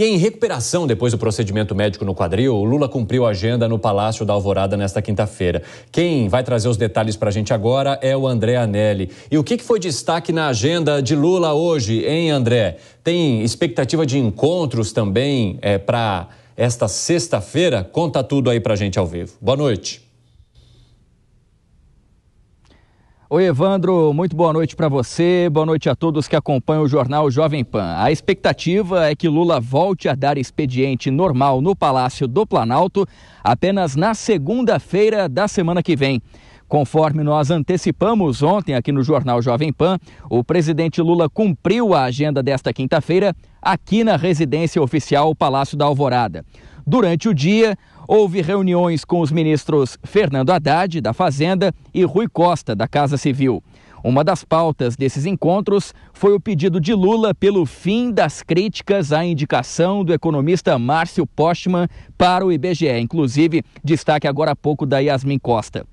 E em recuperação depois do procedimento médico no quadril, Lula cumpriu a agenda no Palácio da Alvorada nesta quinta-feira. Quem vai trazer os detalhes para a gente agora é o André Anelli. E o que foi destaque na agenda de Lula hoje, hein, André? Tem expectativa de encontros também é, eh, para esta sexta-feira? Conta tudo aí para a gente ao vivo. Boa noite. Oi, Evandro, muito boa noite para você, boa noite a todos que acompanham o jornal Jovem Pan. A expectativa é que Lula volte a dar expediente normal no Palácio do Planalto apenas na segunda-feira da semana que vem. Conforme nós antecipamos ontem aqui no jornal Jovem Pan, o presidente Lula cumpriu a agenda desta quinta-feira aqui na residência oficial Palácio da Alvorada. Durante o dia, houve reuniões com os ministros Fernando Haddad, da Fazenda, e Rui Costa, da Casa Civil. Uma das pautas desses encontros foi o pedido de Lula pelo fim das críticas à indicação do economista Márcio Postman para o IBGE. Inclusive, destaque agora há pouco da Yasmin Costa.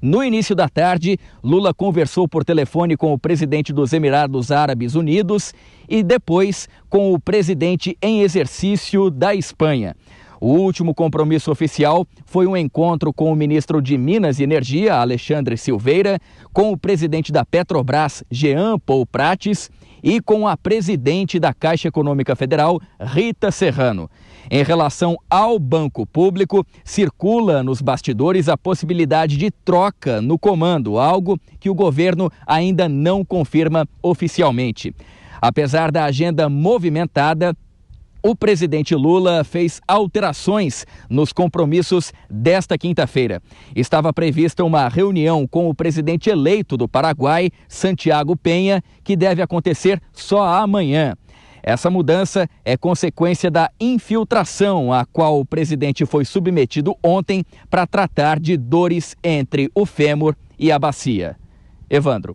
No início da tarde, Lula conversou por telefone com o presidente dos Emirados Árabes Unidos e depois com o presidente em exercício da Espanha. O último compromisso oficial foi um encontro com o ministro de Minas e Energia, Alexandre Silveira, com o presidente da Petrobras, Jean Paul Prates, e com a presidente da Caixa Econômica Federal, Rita Serrano. Em relação ao banco público, circula nos bastidores a possibilidade de troca no comando, algo que o governo ainda não confirma oficialmente. Apesar da agenda movimentada, o presidente Lula fez alterações nos compromissos desta quinta-feira. Estava prevista uma reunião com o presidente eleito do Paraguai, Santiago Penha, que deve acontecer só amanhã. Essa mudança é consequência da infiltração a qual o presidente foi submetido ontem para tratar de dores entre o fêmur e a bacia. Evandro.